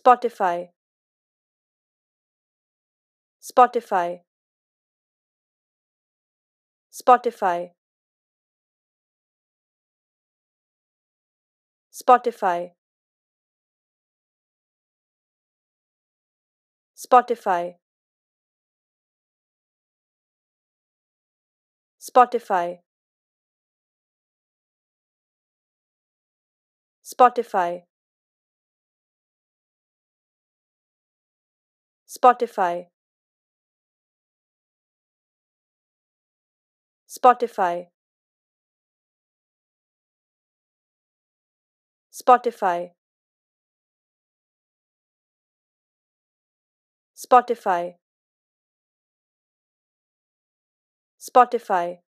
Spotify Spotify Spotify Spotify Spotify Spotify Spotify Spotify Spotify Spotify Spotify Spotify